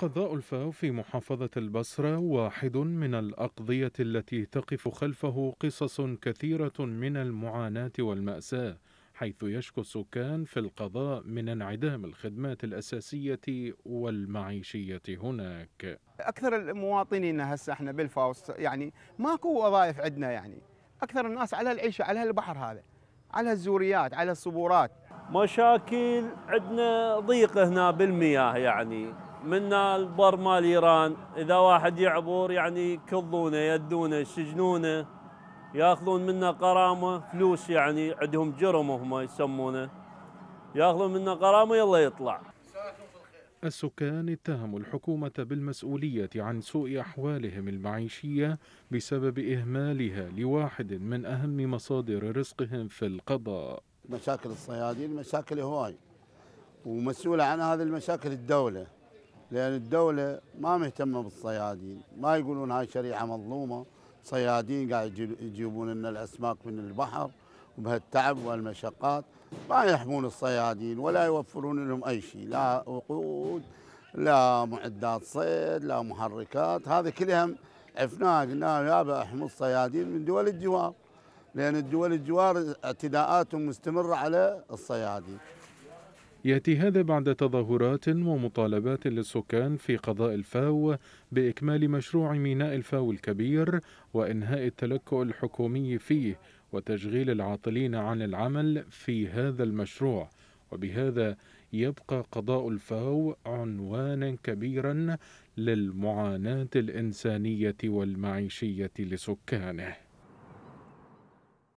قضاء الفاو في محافظة البصرة واحد من الأقضية التي تقف خلفه قصص كثيرة من المعاناة والمأساة حيث يشكو السكان في القضاء من انعدام الخدمات الأساسية والمعيشية هناك أكثر المواطنين هسه احنا بالفاو يعني ماكو وظائف عندنا يعني أكثر الناس على العيشة على البحر هذا على الزوريات على الصبورات مشاكل عندنا ضيق هنا بالمياه يعني من البر مال ايران اذا واحد يعبر يعني يكضونه يدونه يسجنونه ياخذون منه غرامه فلوس يعني عندهم جرم هم يسمونه ياخذون منه غرامه يلا يطلع السكان اتهموا الحكومة بالمسؤولية عن سوء أحوالهم المعيشية بسبب إهمالها لواحد من أهم مصادر رزقهم في القضاء مشاكل الصيادين مشاكل هواي ومسؤولة عن هذه المشاكل الدولة لأن الدولة ما مهتمة بالصيادين ما يقولون هاي شريحة مظلومة صيادين قاعد يجيبون لنا الأسماك من البحر وبهالتعب والمشقات ما يحمون الصيادين ولا يوفرون لهم أي شيء لا وقود لا معدات صيد لا محركات هذا كلها عفناه قلنا يابا احموا الصيادين من دول الجوار لأن الدول الجوار اعتداءاتهم مستمرة على الصيادين يأتي هذا بعد تظاهرات ومطالبات للسكان في قضاء الفاو بإكمال مشروع ميناء الفاو الكبير وإنهاء التلكؤ الحكومي فيه وتشغيل العاطلين عن العمل في هذا المشروع وبهذا يبقى قضاء الفاو عنوانا كبيرا للمعاناة الإنسانية والمعيشية لسكانه